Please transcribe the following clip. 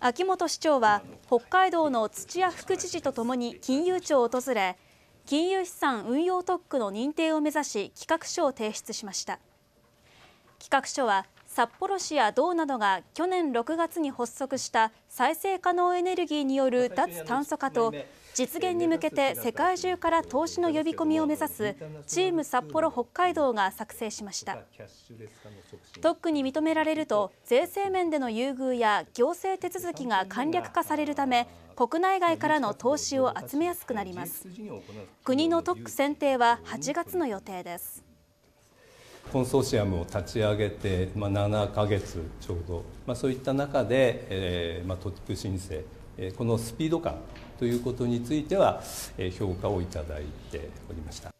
秋元市長は北海道の土屋副知事とともに金融庁を訪れ金融資産運用特区の認定を目指し企画書を提出しました。札幌市や道などが去年6月に発足した再生可能エネルギーによる脱炭素化と実現に向けて世界中から投資の呼び込みを目指すチーム札幌北海道が作成しました特区に認められると税制面での優遇や行政手続きが簡略化されるため国内外からの投資を集めやすくなります国の特区選定は8月の予定ですコンソーシアムを立ち上げて、まあ、7か月ちょうど、まあ、そういった中で、えーまあ、トップ申請、えー、このスピード感ということについては、えー、評価をいただいておりました。